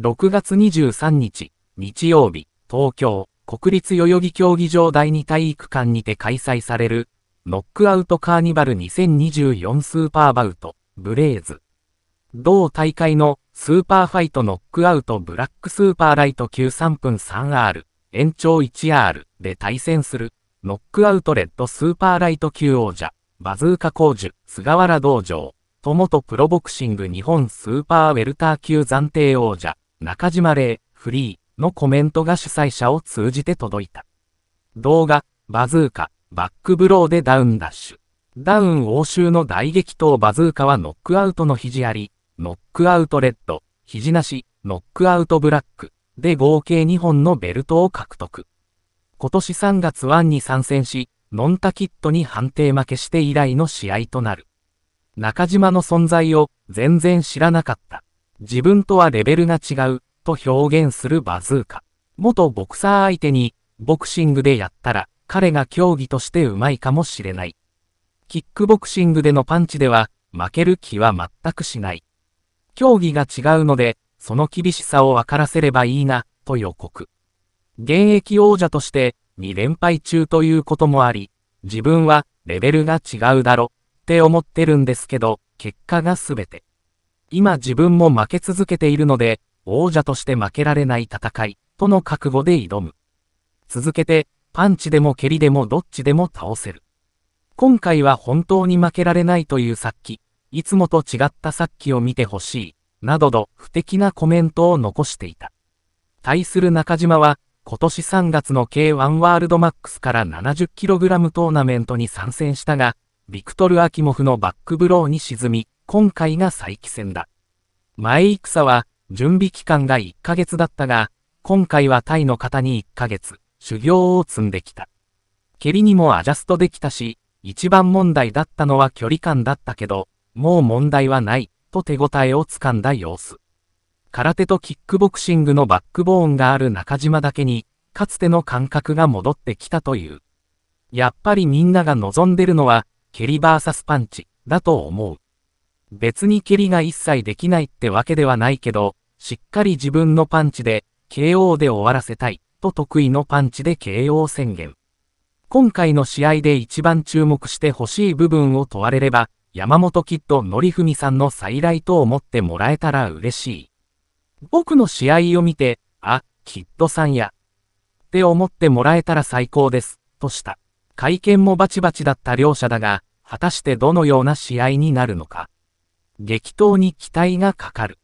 6月23日、日曜日、東京、国立代々木競技場第2体育館にて開催される、ノックアウトカーニバル2024スーパーバウト、ブレイズ。同大会のスーパーファイトノックアウトブラックスーパーライト級3分 3R、延長 1R で対戦する、ノックアウトレッドスーパーライト級王者、バズーカ工事、菅原道場、と元プロボクシング日本スーパーウェルター級暫定王者、中島玲、フリーのコメントが主催者を通じて届いた。動画、バズーカ、バックブローでダウンダッシュ。ダウン欧州の大激闘バズーカはノックアウトの肘あり、ノックアウトレッド、肘なし、ノックアウトブラックで合計2本のベルトを獲得。今年3月1に参戦し、ノンタキットに判定負けして以来の試合となる。中島の存在を全然知らなかった。自分とはレベルが違う、と表現するバズーカ。元ボクサー相手に、ボクシングでやったら、彼が競技としてうまいかもしれない。キックボクシングでのパンチでは、負ける気は全くしない。競技が違うので、その厳しさを分からせればいいな、と予告。現役王者として2連敗中ということもあり、自分はレベルが違うだろって思ってるんですけど、結果が全て。今自分も負け続けているので、王者として負けられない戦い、との覚悟で挑む。続けて、パンチでも蹴りでもどっちでも倒せる。今回は本当に負けられないというっき、いつもと違ったっきを見てほしい、などと不敵なコメントを残していた。対する中島は、今年3月の K1 ワールドマックスから 70kg トーナメントに参戦したが、ビクトル・アキモフのバックブローに沈み、今回が再起戦だ。前戦は準備期間が1ヶ月だったが、今回はタイの方に1ヶ月修行を積んできた。蹴りにもアジャストできたし、一番問題だったのは距離感だったけど、もう問題はない、と手応えをつかんだ様子。空手とキックボクシングのバックボーンがある中島だけに、かつての感覚が戻ってきたという。やっぱりみんなが望んでるのは、蹴りバーサスパンチ、だと思う。別に蹴りが一切できないってわけではないけど、しっかり自分のパンチで、KO で終わらせたい、と得意のパンチで KO 宣言。今回の試合で一番注目してほしい部分を問われれば、山本キッド則文さんの再来と思ってもらえたら嬉しい。僕の試合を見て、あ、キッドさんや、って思ってもらえたら最高です、とした。会見もバチバチだった両者だが、果たしてどのような試合になるのか。激闘に期待がかかる。